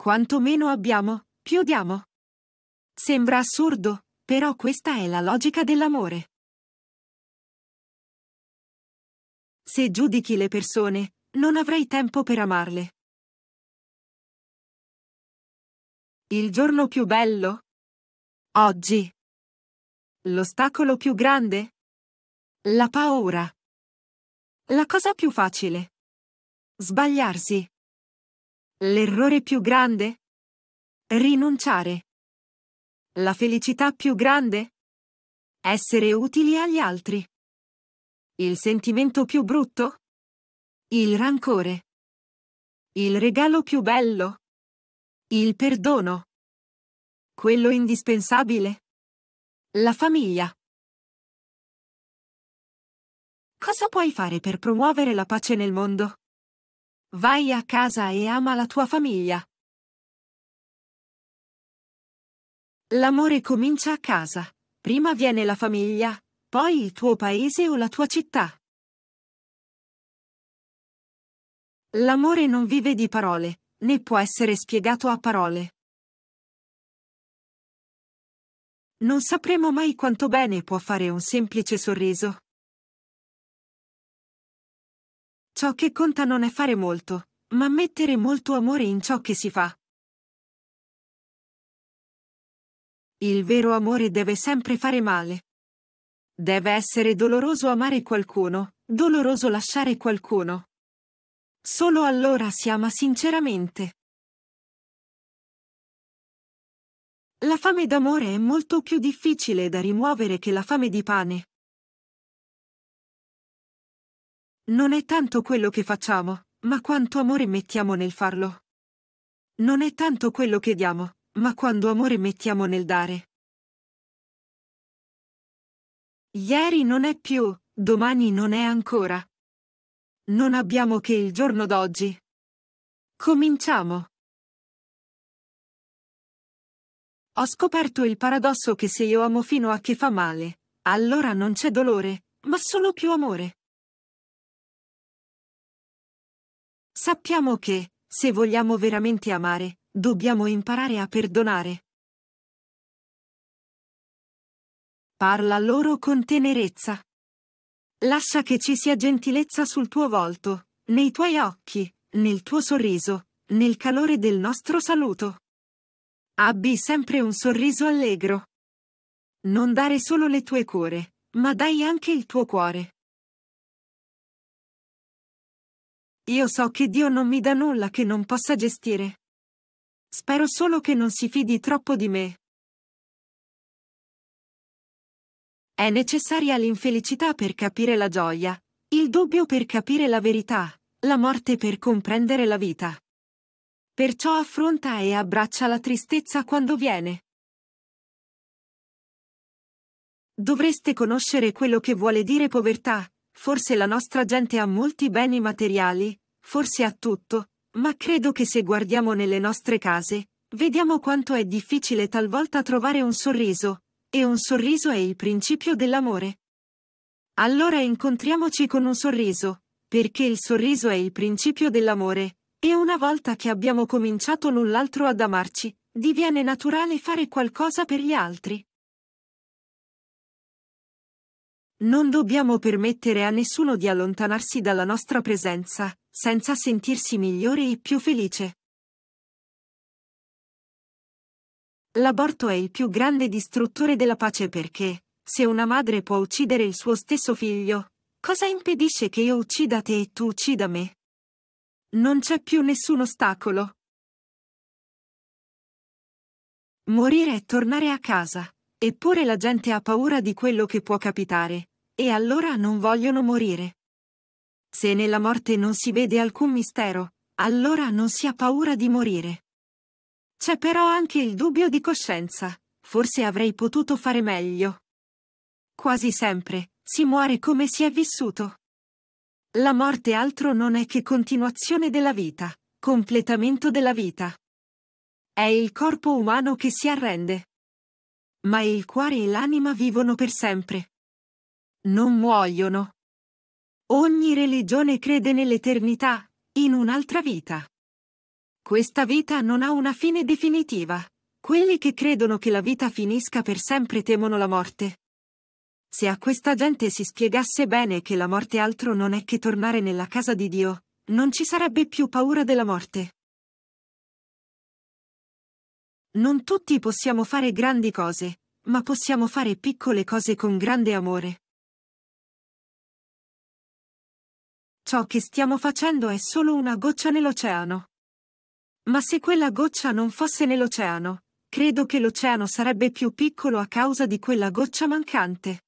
Quanto meno abbiamo, più diamo. Sembra assurdo, però questa è la logica dell'amore. Se giudichi le persone, non avrai tempo per amarle. Il giorno più bello? Oggi. L'ostacolo più grande? La paura. La cosa più facile. Sbagliarsi. L'errore più grande? Rinunciare. La felicità più grande? Essere utili agli altri. Il sentimento più brutto? Il rancore. Il regalo più bello. Il perdono. Quello indispensabile. La famiglia. Cosa puoi fare per promuovere la pace nel mondo? Vai a casa e ama la tua famiglia. L'amore comincia a casa. Prima viene la famiglia, poi il tuo paese o la tua città. L'amore non vive di parole, né può essere spiegato a parole. Non sapremo mai quanto bene può fare un semplice sorriso. Ciò che conta non è fare molto, ma mettere molto amore in ciò che si fa. Il vero amore deve sempre fare male. Deve essere doloroso amare qualcuno, doloroso lasciare qualcuno. Solo allora si ama sinceramente. La fame d'amore è molto più difficile da rimuovere che la fame di pane. Non è tanto quello che facciamo, ma quanto amore mettiamo nel farlo. Non è tanto quello che diamo, ma quanto amore mettiamo nel dare. Ieri non è più, domani non è ancora. Non abbiamo che il giorno d'oggi. Cominciamo. Ho scoperto il paradosso che se io amo fino a che fa male, allora non c'è dolore, ma solo più amore. Sappiamo che, se vogliamo veramente amare, dobbiamo imparare a perdonare. Parla loro con tenerezza. Lascia che ci sia gentilezza sul tuo volto, nei tuoi occhi, nel tuo sorriso, nel calore del nostro saluto. Abbi sempre un sorriso allegro. Non dare solo le tue cure, ma dai anche il tuo cuore. Io so che Dio non mi dà nulla che non possa gestire. Spero solo che non si fidi troppo di me. È necessaria l'infelicità per capire la gioia, il dubbio per capire la verità, la morte per comprendere la vita. Perciò affronta e abbraccia la tristezza quando viene. Dovreste conoscere quello che vuole dire povertà, Forse la nostra gente ha molti beni materiali, forse ha tutto, ma credo che se guardiamo nelle nostre case, vediamo quanto è difficile talvolta trovare un sorriso, e un sorriso è il principio dell'amore. Allora incontriamoci con un sorriso, perché il sorriso è il principio dell'amore, e una volta che abbiamo cominciato null'altro ad amarci, diviene naturale fare qualcosa per gli altri. Non dobbiamo permettere a nessuno di allontanarsi dalla nostra presenza, senza sentirsi migliore e più felice. L'aborto è il più grande distruttore della pace perché, se una madre può uccidere il suo stesso figlio, cosa impedisce che io uccida te e tu uccida me? Non c'è più nessun ostacolo. Morire è tornare a casa, eppure la gente ha paura di quello che può capitare, e allora non vogliono morire. Se nella morte non si vede alcun mistero, allora non si ha paura di morire. C'è però anche il dubbio di coscienza. Forse avrei potuto fare meglio. Quasi sempre, si muore come si è vissuto. La morte altro non è che continuazione della vita, completamento della vita. È il corpo umano che si arrende. Ma il cuore e l'anima vivono per sempre non muoiono. Ogni religione crede nell'eternità, in un'altra vita. Questa vita non ha una fine definitiva. Quelli che credono che la vita finisca per sempre temono la morte. Se a questa gente si spiegasse bene che la morte altro non è che tornare nella casa di Dio, non ci sarebbe più paura della morte. Non tutti possiamo fare grandi cose, ma possiamo fare piccole cose con grande amore. Ciò che stiamo facendo è solo una goccia nell'oceano. Ma se quella goccia non fosse nell'oceano, credo che l'oceano sarebbe più piccolo a causa di quella goccia mancante.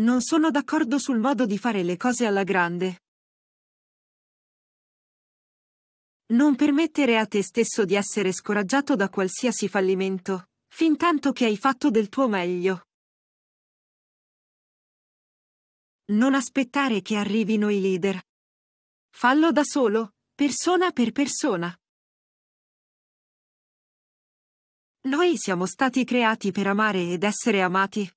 Non sono d'accordo sul modo di fare le cose alla grande. Non permettere a te stesso di essere scoraggiato da qualsiasi fallimento, fin tanto che hai fatto del tuo meglio. Non aspettare che arrivino i leader. Fallo da solo, persona per persona. Noi siamo stati creati per amare ed essere amati.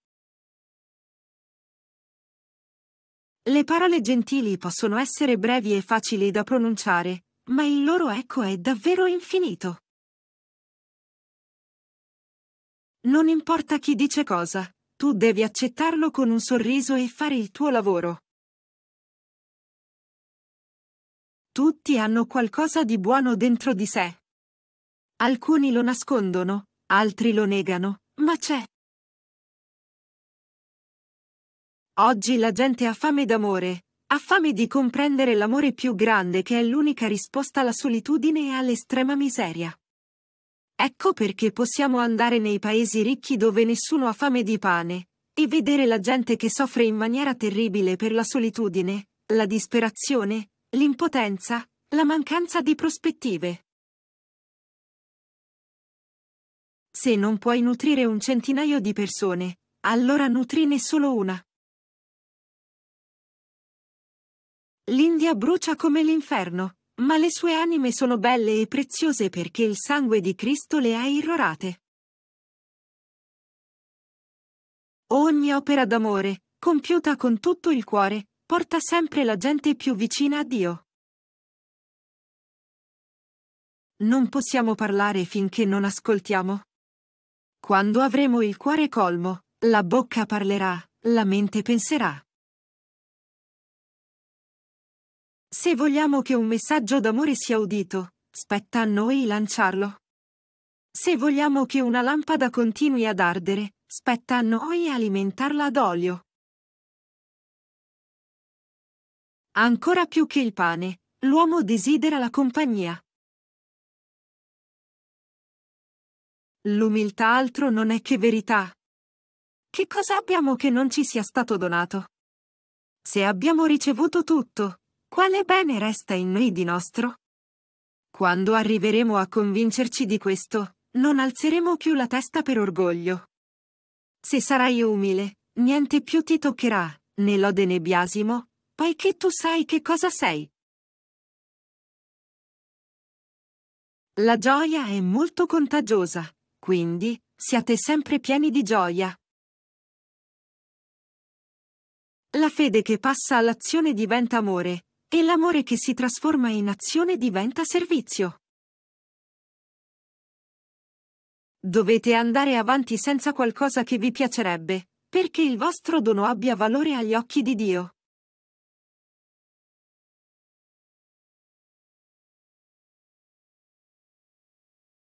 Le parole gentili possono essere brevi e facili da pronunciare, ma il loro eco è davvero infinito. Non importa chi dice cosa, tu devi accettarlo con un sorriso e fare il tuo lavoro. Tutti hanno qualcosa di buono dentro di sé. Alcuni lo nascondono, altri lo negano, ma c'è. Oggi la gente ha fame d'amore, ha fame di comprendere l'amore più grande che è l'unica risposta alla solitudine e all'estrema miseria. Ecco perché possiamo andare nei paesi ricchi dove nessuno ha fame di pane e vedere la gente che soffre in maniera terribile per la solitudine, la disperazione, l'impotenza, la mancanza di prospettive. Se non puoi nutrire un centinaio di persone, allora nutrine solo una. L'India brucia come l'inferno, ma le sue anime sono belle e preziose perché il sangue di Cristo le ha irrorate. Ogni opera d'amore, compiuta con tutto il cuore, porta sempre la gente più vicina a Dio. Non possiamo parlare finché non ascoltiamo. Quando avremo il cuore colmo, la bocca parlerà, la mente penserà. Se vogliamo che un messaggio d'amore sia udito, spetta a noi lanciarlo. Se vogliamo che una lampada continui ad ardere, spetta a noi alimentarla ad olio. Ancora più che il pane, l'uomo desidera la compagnia. L'umiltà altro non è che verità. Che cosa abbiamo che non ci sia stato donato? Se abbiamo ricevuto tutto, quale bene resta in noi di nostro? Quando arriveremo a convincerci di questo, non alzeremo più la testa per orgoglio. Se sarai umile, niente più ti toccherà, né lode né biasimo, poiché tu sai che cosa sei. La gioia è molto contagiosa, quindi siate sempre pieni di gioia. La fede che passa all'azione diventa amore, e l'amore che si trasforma in azione diventa servizio. Dovete andare avanti senza qualcosa che vi piacerebbe, perché il vostro dono abbia valore agli occhi di Dio.